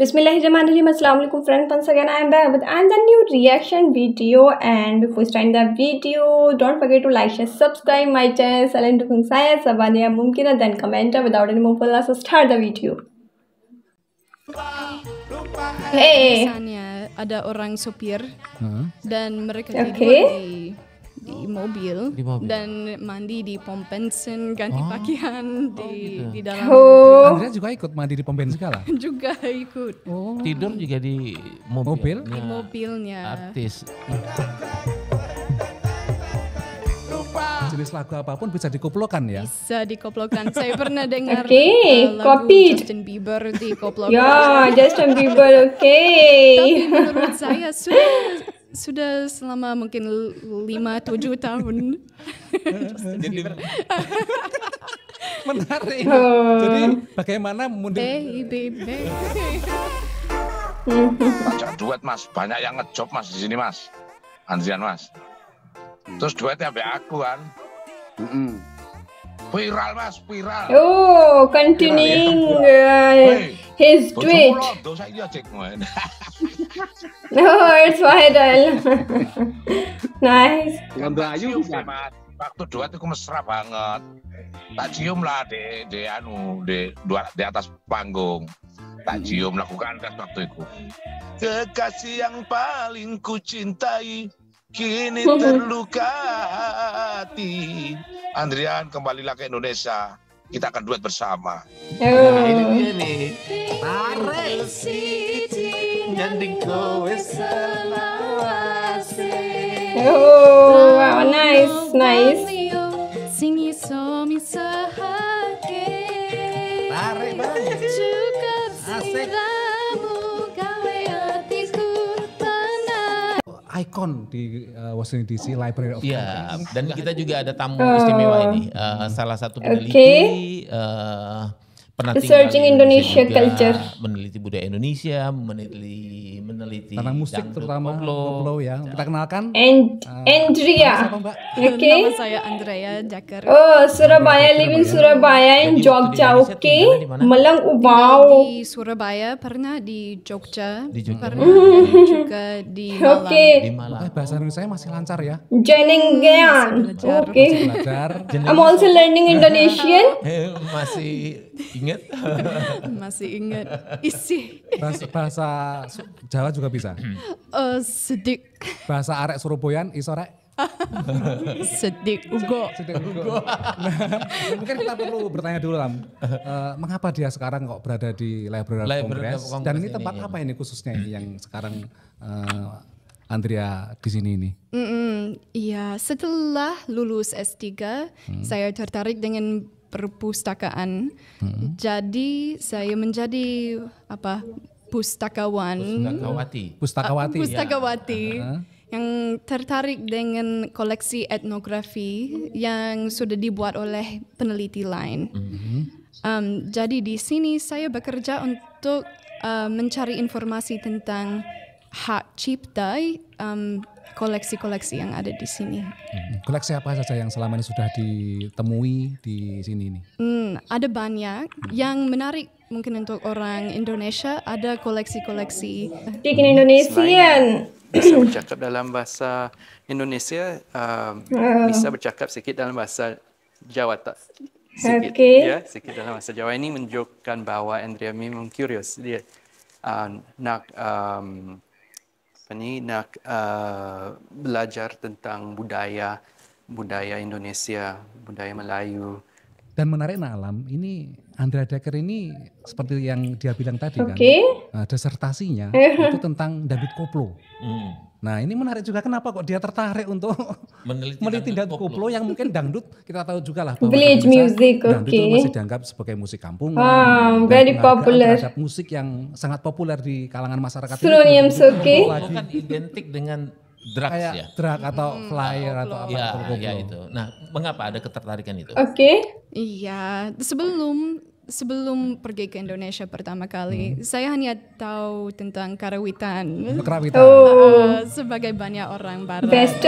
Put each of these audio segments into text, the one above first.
Bismillahirrahmanirrahim. Assalamu alaikum friends. Once again, I am back with another new reaction video. And before starting the video, don't forget to like, share, subscribe my channel. Salam to Science, Sabaniya Mumkina. Then comment without any more fuss. So start the video. Hey. Misalnya ada orang sopir dan mereka tidur di di oh, mobil, di mobil dan mandi di pom bensin ganti oh. pakaian oh, di oh, gitu. di dalam oh. Andrea juga ikut mandi di pom bensin segala juga ikut oh. tidur juga di mobil mobil di mobilnya artis jenis lagu apapun bisa dikoplokan ya? Bisa dikoplokan. Saya pernah dengar okay, lagu copy. Justin Bieber dikoplokan. ya, yeah, Justin Bieber, oke. Okay. Tapi menurut saya sudah sudah selama mungkin lima tujuh tahun. Jadi menarik. Uh, Jadi bagaimana mundur? Ajak duet mas, banyak yang ngejob mas di sini mas, Anzian mas. Hmm. Terus duetnya sampai aku kan. Mm -mm. Viral mas, viral. Oh, continuing viral, ya. uh, his tweet. Oh, it's idol. nice. Gambar Ayu juga. Waktu dua itu mesra banget. Tak cium lah di, di anu di dua di atas panggung. Tak hmm. cium lakukan tes waktu itu. Kekasih yang paling ku cintai kini hmm. terluka hati. Andrian kembalilah ke Indonesia kita akan duet bersama. Oh. Nah, ini ini nyanding kowe selawase Oh, wow, nice, nice Sing iso misahake Tarik banget Cukup siramu gawe hatiku oh, Icon di uh, Washington DC Library of iya, Congress. Yeah, dan kita juga ada tamu oh. istimewa ini. Uh, salah satu peneliti. Okay. Uh, pernah Researching Indonesia, Indonesia juga, culture. Meneliti budaya Indonesia, meneliti meneliti tentang musik terutama koplo, koplo ya. Kita kenalkan And, uh, Andrea. Oke. Okay. Nama saya Andrea Jakar. Oh, Surabaya, living ya. Surabaya in Jogja. Oke. Okay. Malang Ubau. Di Surabaya pernah di Jogja. Di Jogja. Pernah hmm. juga di Malang. Okay. Di Malang. Oh, bahasa Indonesia saya masih lancar ya. Jenengan, Oke. Okay. I'm also learning Indonesian. Eh, masih Ingat? Masih ingat. Isi. Bahasa, bahasa Jawa juga bisa? Uh, sedik. Bahasa arek Suruboyan iso Sedik Ugo. Sedik Ugo. Nah, mungkin kita perlu bertanya dulu Lam, uh, mengapa dia sekarang kok berada di Library, Library Congress? Dan ini tempat ini, iya. apa ini khususnya ini yang sekarang uh, Andrea di sini ini? Mm -mm, iya, setelah lulus S3, hmm. saya tertarik dengan perpustakaan. Hmm. Jadi saya menjadi apa pustakawan. Pustakawati. Pustakawati. Ah, pustakawati. Ya. Uh-huh. yang tertarik dengan koleksi etnografi yang sudah dibuat oleh peneliti lain. Mm-hmm. Um, jadi di sini saya bekerja untuk uh, mencari informasi tentang hak cipta um, koleksi-koleksi yang ada di sini. Hmm. Koleksi apa saja yang selama ini sudah ditemui di sini ini? Hmm, ada banyak. Yang menarik mungkin untuk orang Indonesia ada koleksi-koleksi. Bikin Indonesian. Bisa bercakap dalam bahasa Indonesia, um, uh. bisa bercakap sedikit dalam bahasa Jawa tak? Sedikit, okay. ya, sedikit dalam bahasa Jawa ini menunjukkan bahwa Andrea memang curious dia uh, nak um, ini nak uh, belajar tentang budaya budaya Indonesia, budaya Melayu. Dan menarik alam ini Andrea Decker ini seperti yang dia bilang tadi okay. kan, uh, disertasinya eh. itu tentang David Koplo. Hmm. Nah ini menarik juga kenapa kok dia tertarik untuk meneliti, meneliti dangdut, dangdut koplo yang mungkin dangdut kita tahu juga lah bahwa Village music, dangdut okay. itu masih dianggap sebagai musik kampung. oh, ah, very popular. Terhadap musik yang sangat populer di kalangan masyarakat. Selonium Soke. Okay. Bukan identik dengan drugs Kayak ya. Drug atau hmm, flyer koplo. atau apa. Ya, gitu, ya itu. Nah mengapa ada ketertarikan itu? Oke. Okay. Iya sebelum sebelum pergi ke Indonesia pertama kali, hmm. saya hanya tahu tentang karawitan. Oh, karawitan. Ah, ah, oh. Uh, sebagai banyak orang barat. Best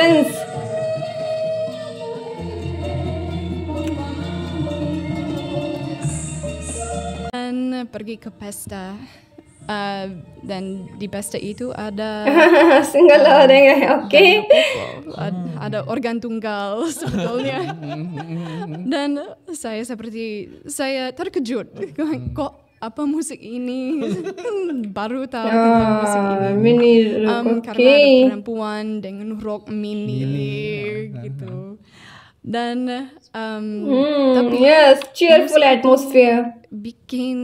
Dan pergi ke pesta Uh, dan di pesta itu ada single uh, eh, ada ya? oke. Okay. Ada, hmm. ada organ tunggal sebetulnya. dan saya seperti saya terkejut hmm. kok apa musik ini baru tahu oh, tentang musik ini mini rock, um, okay. karena ada perempuan dengan rock mini yeah. gitu dan um, mm, tapi yes cheerful atmosphere bikin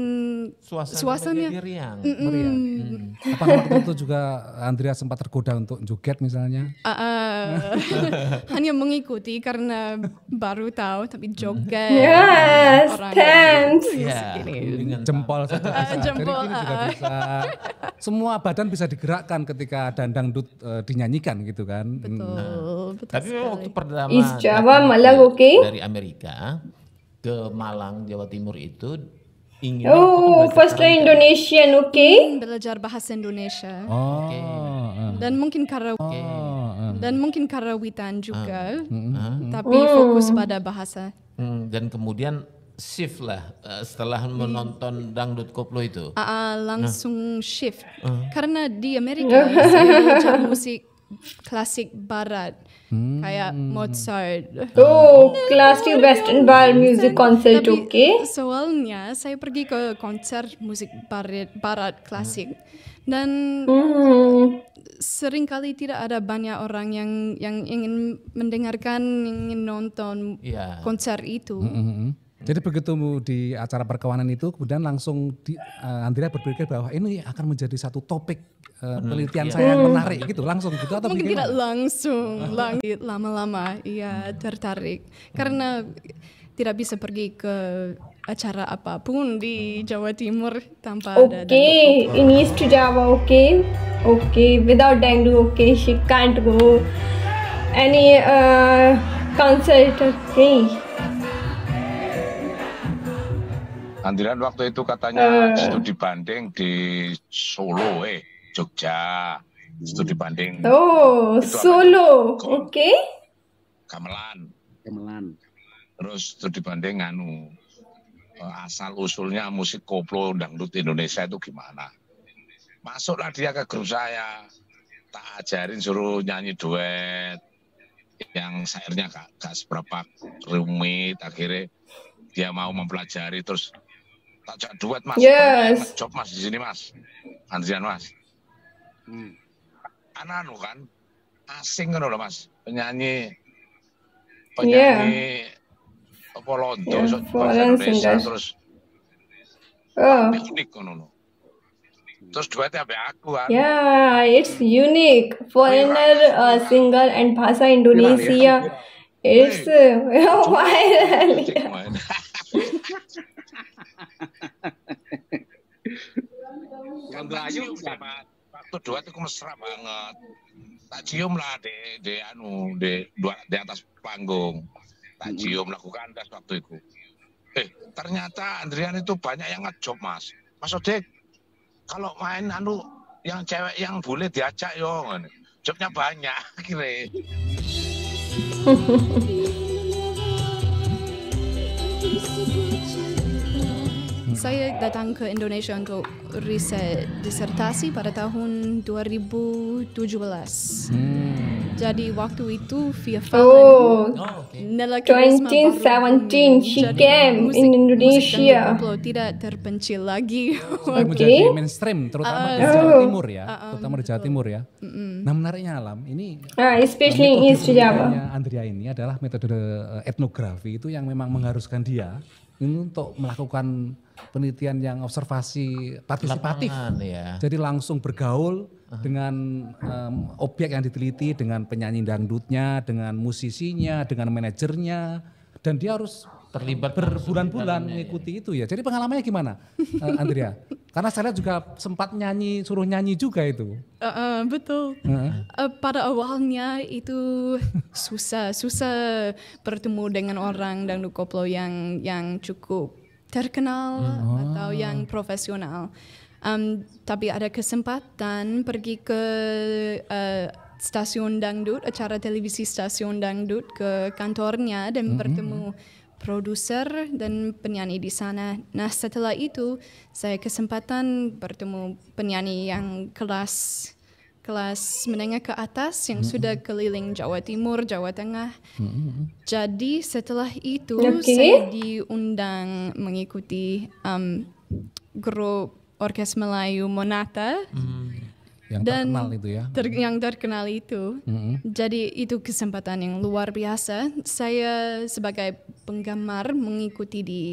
Suasana suasananya riang, mm -mm. meriang. Hmm. Apa waktu itu juga Andrea sempat tergoda untuk joget misalnya? Uh, uh, hanya mengikuti karena baru tahu tapi joget. Yes, dance. Ya, yeah, jempol saja. Uh, jempol. Jadi ini juga bisa. Semua badan bisa digerakkan ketika dandang dut uh, eh, dinyanyikan gitu kan. Hmm. Betul, nah. betul. Tapi sekali. waktu pertama Is Jawa Malang Okay? Dari Amerika ke Malang Jawa Timur itu ingin Oh, first to Indonesian, oke. Okay. belajar bahasa Indonesia. Oh. Okay. Dan mungkin karena okay. Oh, oh. dan mungkin karena witan juga, uh, uh, tapi uh. fokus pada bahasa. Hmm, dan kemudian shift lah eh, setelah menonton dangdut koplo itu. Uh, uh, langsung nah. shift. Uh. Karena di Amerika saya belajar musik klasik barat hmm. kayak Mozart. Oh, klasik western bar music concert oke. Okay. Soalnya saya pergi ke konser musik barat barat klasik dan hmm. kali tidak ada banyak orang yang yang ingin mendengarkan ingin nonton yeah. konser itu. Mm -hmm, hmm, hmm. Jadi begitu di acara perkawanan itu kemudian langsung di, uh, eh, Andrea berpikir bahwa ini akan menjadi satu topik uh, penelitian hmm. saya yang hmm. menarik gitu langsung gitu atau mungkin tidak langsung lang lama-lama ya tertarik karena tidak bisa pergi ke acara apapun di Jawa Timur tanpa okay. ada Oke, ini East Java, oke. Okay. Oke, okay. without Dandu oke, okay. she can't go any uh, concert, okay. Andilan waktu itu katanya uh. studi banding di Solo, eh Jogja. Studi banding. Oh, Solo. Oke. Okay. Gamelan. Gamelan. Terus studi banding anu eh, asal usulnya musik koplo dangdut Indonesia itu gimana? Masuklah dia ke grup saya. Tak ajarin suruh nyanyi duet yang sayurnya gak, gak seberapa rumit akhirnya dia mau mempelajari terus tak jak duet mas yes. job mas di sini mas Andrian mas hmm. anak anu kan asing kan loh mas penyanyi penyanyi yeah. apa londo yeah, so, bahasa Indonesia guys. terus oh. unik kan loh terus duetnya apa aku kan yeah it's unique foreigner uh, single and bahasa Indonesia It's uh, why Bukan tak cium Waktu dua itu mesra banget. Tak cium lah di, di anu di dua di atas panggung. Tak cium lakukan kandas waktu itu. Eh ternyata Andrian itu banyak yang ngejob mas. Mas Odek, kalau main anu yang cewek yang boleh diajak yo, jobnya banyak kira. saya datang ke Indonesia untuk riset disertasi pada tahun 2017. Hmm. Jadi waktu itu Via Fallon. oh, okay. 2017 she came in Indonesia. Musik tidak terpencil lagi. Oke. okay. Menjadi mainstream terutama oh. ya. uh, uh-uh. di Jawa Timur ya, uh, um, terutama di Jawa Timur ya. Uh, -hmm. Nah menariknya alam ini, uh, especially in East Java. Andrea ini adalah metode eh, etnografi itu yang memang mengharuskan dia untuk melakukan penelitian yang observasi partisipatif. Lapangan, ya. Jadi langsung bergaul dengan um, objek yang diteliti, dengan penyanyi dangdutnya, dengan musisinya, dengan manajernya, dan dia harus terlibat berbulan-bulan mengikuti ya. itu ya. Jadi pengalamannya gimana, uh, Andrea? Karena saya juga sempat nyanyi, suruh nyanyi juga itu. Uh, uh, betul. Uh. Uh, pada awalnya itu susah, susah bertemu dengan orang dangdut koplo yang yang cukup terkenal hmm. oh. atau yang profesional. Um, tapi ada kesempatan pergi ke uh, stasiun dangdut, acara televisi stasiun dangdut ke kantornya dan -hmm. bertemu produser dan penyanyi di sana. Nah setelah itu saya kesempatan bertemu penyanyi yang kelas kelas menengah ke atas yang mm -hmm. sudah keliling Jawa Timur, Jawa Tengah. Mm -hmm. Jadi setelah itu okay. saya diundang mengikuti um, grup orkes Melayu Monata. Mm -hmm yang dan terkenal itu ya ter yang terkenal itu mm -hmm. jadi itu kesempatan yang luar biasa saya sebagai penggemar mengikuti di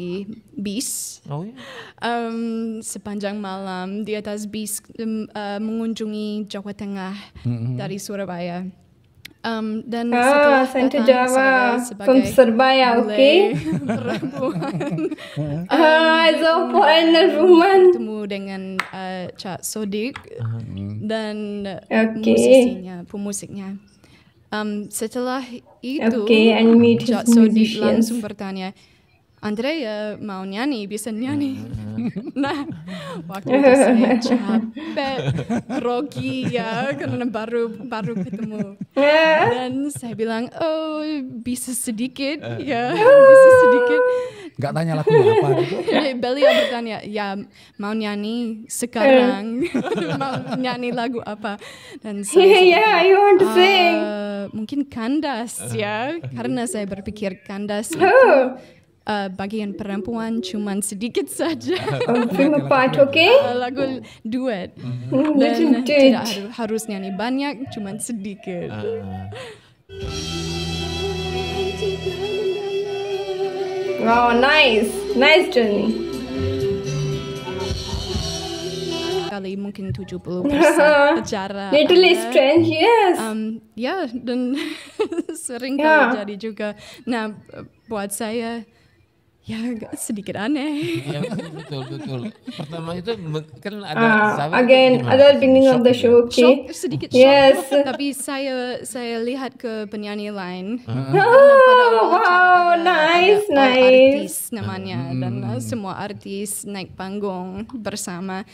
bis oh, iya? um, sepanjang malam di atas bis um, uh, mengunjungi Jawa Tengah mm -hmm. dari Surabaya Um, dan ah, setelah Jawa, from Surabaya, okay? perempuan. ah, so foreigner Bertemu dengan uh, Cak Sodik. Uh -huh dan okay. musisinya, pemusiknya. Um, setelah itu, okay, and Jatso langsung bertanya, Andreja eh, Maunjani, nyanyi, ne, nah, waktu itu saya capek, grogi ya, karena baru baru ketemu. Dan saya bilang, oh bisa sedikit, eh. ya bisa sedikit. Gak tanya lagu apa gitu. Belia bertanya, ya mau nyanyi sekarang, eh. mau nyanyi lagu apa. Dan saya, yeah, yeah, you want to sing. mungkin kandas ya, karena saya berpikir kandas oh. itu, uh, bagian perempuan cuma sedikit saja. film oh, part, eh, oke? lagu duet. Mm-hmm. mm-hmm. Dan tidak har- harus nyanyi banyak, cuma sedikit. Uh. Wow, nice. Nice journey. kali mungkin 70% acara. Literally ada. strange, yes. Um, ya, yeah, dan sering yeah. terjadi juga. Nah, buat saya ya agak sedikit aneh. ya, betul betul. Pertama itu kan ada uh, again ada beginning of the show, gitu. okay. Shock, sedikit shock. Yes. Tapi saya saya lihat ke penyanyi lain. Uh. Ah. -huh. Oh, wow, ada, nice, ada nice. Artis namanya hmm. uh, dan semua artis naik panggung bersama.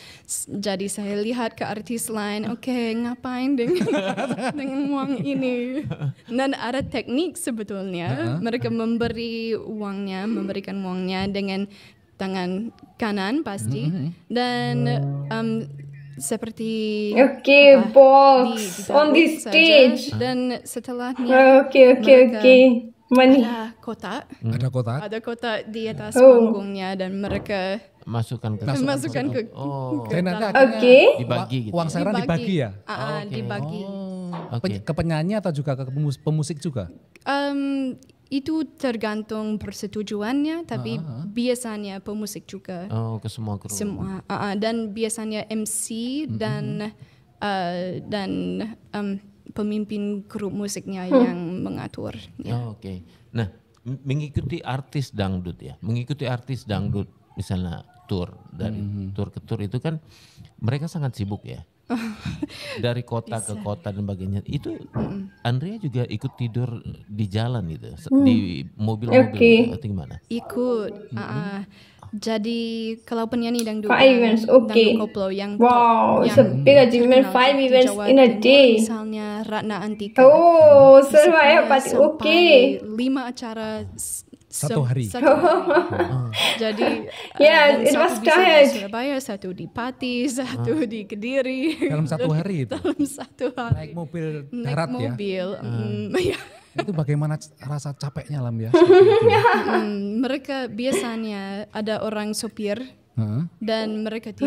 Jadi saya lihat ke artis lain, oke, okay, ngapain dengan dengan uang ini? Dan ada teknik sebetulnya. Uh ah. -huh. Mereka memberi uangnya, memberikan semuanya dengan tangan kanan pasti mm-hmm. dan um, seperti oke okay, box di, on the stage saja. dan setelahnya oke okay, oke okay, oke ada kotak hmm. ada kotak ada kotak di atas oh. panggungnya dan mereka masukkan ke masukkan masukkan ke, ke oh. ke ke, oke okay. dibagi gitu. uang ya? saran dibagi, dibagi ya uh, ah, ah, okay. dibagi oh. okay. ke penyanyi atau juga ke pemusik juga um, itu tergantung persetujuannya tapi uh, ah, -huh. Ah, ah. biasanya pemusik juga oh ke semua kru semua uh, -huh. dan biasanya MC mm -hmm. dan uh, dan um, pemimpin grup musiknya huh. yang mengatur ya. oh, oke okay. nah mengikuti artis dangdut ya mengikuti artis dangdut misalnya tour dari mm -hmm. tour ke tour itu kan mereka sangat sibuk ya dari kota Bisa. ke kota dan bagainya itu mm. Andrea juga ikut tidur di jalan gitu hmm. di mobil-mobil gitu. okay. atau gimana ikut mm -hmm. uh, jadi kalau penyanyi kan, dangdut five events oke okay. yang wow yang it's a big achievement five events Jawa in a day misalnya Ratna Antika oh seru ya pasti oke lima acara satu hari. Satu hari. Ah. Jadi yeah, eh, it was Di Surabaya, satu di Pati, satu uh. di Kediri. Dalam satu hari itu. Dalam satu hari. Naik mobil darat mobil. ya. mobil. Uh. itu bagaimana rasa capeknya Lam ya? hmm, mereka biasanya ada orang sopir dan mereka tidur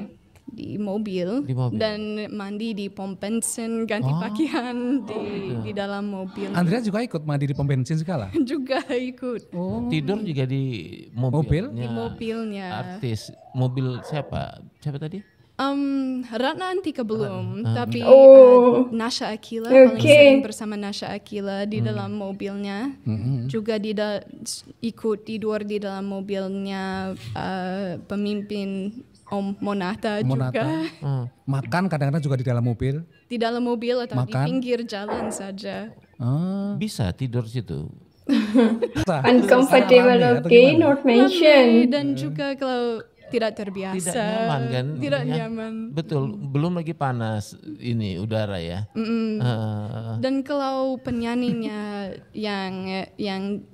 di di mobil, di mobil dan mandi di pom bensin ganti oh. pakaian di oh, iya. di dalam mobil. Andrea juga ikut mandi di pom bensin segala? juga ikut. Oh. Tidur juga di mobilnya. Mobil? Di mobilnya. Artis mobil siapa? Siapa tadi? Um, Ratna Antika belum, uh, tapi oh. uh, Nasha Akila okay. paling sering bersama Nasha Akila di hmm. dalam mobilnya, hmm. juga di ikut tidur di dalam mobilnya uh, pemimpin Om Monata, Monata. juga. Hmm. Makan kadang-kadang juga di dalam mobil. Di dalam mobil atau Makan. di pinggir jalan saja. Hmm. Bisa tidur situ. Uncomfortable okay, not mentioned. Dan juga kalau tidak terbiasa. Tidak nyaman kan? Tidak ya, nyaman. Betul, belum lagi panas ini udara ya. Hmm. Uh. Dan kalau penyanyinya yang yang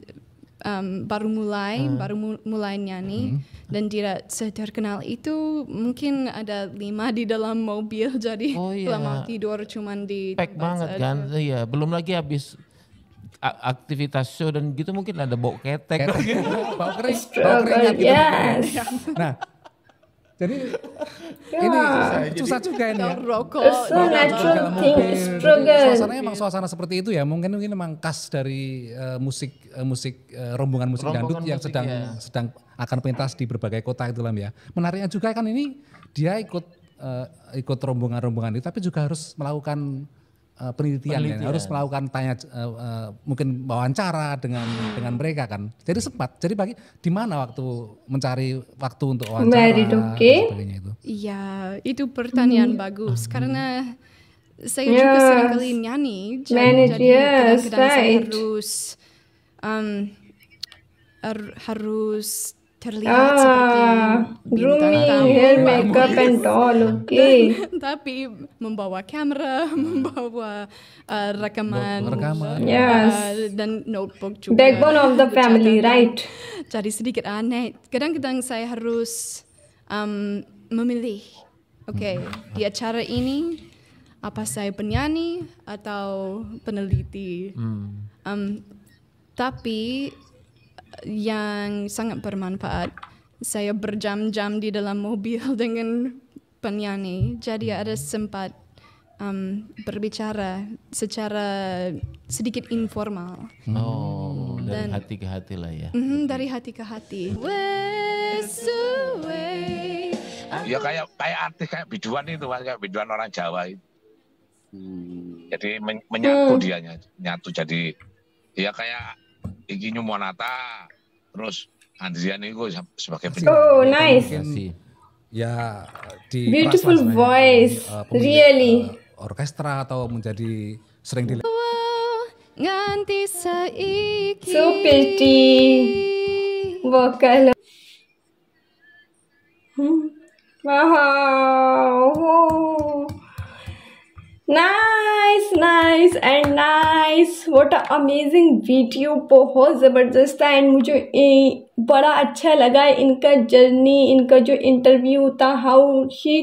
um, baru mulai hmm. baru mulai nyanyi hmm. dan tidak terkenal itu mungkin ada lima di dalam mobil jadi oh, iya. lama tidur cuman di pack banget aja. kan iya belum lagi habis aktivitas show dan gitu mungkin ada bau ketek, ketek. bau kering bau keringat gitu. yes. nah jadi ya. ini susah juga ini. Ya. Rokok, natural things, Suasananya emang suasana seperti itu ya. Mungkin ini emang khas dari uh, musik uh, musik uh, rombongan musik rombongan dangdut musik yang sedang ya. sedang akan pentas di berbagai kota itu lah ya. Menariknya juga kan ini dia ikut uh, ikut rombongan-rombongan itu tapi juga harus melakukan Eh, penelitian, kan, penelitian. harus melakukan tanya uh, uh, mungkin wawancara dengan dengan mereka kan. Jadi sempat. Jadi pagi di mana waktu mencari waktu untuk wawancara? itu Iya, itu pertanyaan hmm. bagus hmm. karena saya yes. juga sering kali nyanyi. jadi kadang kadang-kadang right. saya harus um, harus terlihat ah, seperti grooming, hair makeup and all, oke. Iya. Okay. Tapi membawa kamera, hmm. membawa uh, rekaman, rekaman. Uh, yes. dan notebook juga. Backbone of the family, right? Jadi sedikit aneh. Kadang-kadang saya harus um, memilih. Oke, okay, hmm. di acara ini apa saya penyanyi atau peneliti? Hmm. Um, tapi yang sangat bermanfaat. Saya berjam-jam di dalam mobil dengan penyanyi, jadi ada sempat um, berbicara secara sedikit informal. Oh, Dan, dari hati ke hati lah ya. Mm, dari hati ke hati. Ya kayak kayak artis kayak biduan itu mas, kayak biduan orang Jawa itu. Hmm. Jadi men menyatu hmm. dianya, menyatu jadi ya kayak iki Monata terus Andrian itu sebagai Oh, nice. Mungkin, iya ya di beautiful rasa, voice uh, really uh, orkestra atau menjadi sering dilihat oh, nganti saiki so pretty vokal hmm. wow nah nice, nice and nice what a amazing video बहुत ज़बरदस्त है एंड मुझे ए, बड़ा अच्छा लगा इनका जर्नी इनका जो इंटरव्यू था how he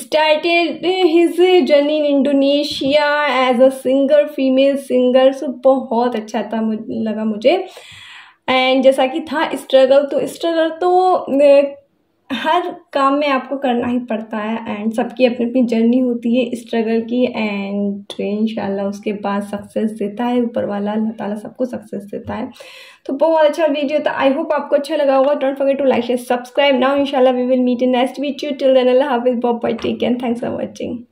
started his journey in Indonesia as a singer female singer so बहुत अच्छा था लगा मुझे एंड जैसा कि था स्ट्रगल तो स्ट्रगल तो हर काम में आपको करना ही पड़ता है एंड सबकी अपनी अपनी जर्नी होती है स्ट्रगल की एंड इन उसके बाद सक्सेस देता है ऊपर वाला अल्लाह ताला सबको सक्सेस देता है तो बहुत अच्छा वीडियो था आई होप आपको अच्छा लगा होगा don't forget to like share subscribe now इंशाल्लाह we will meet in next video till then अल्लाह हाफिज़ बहुत take and thanks for watching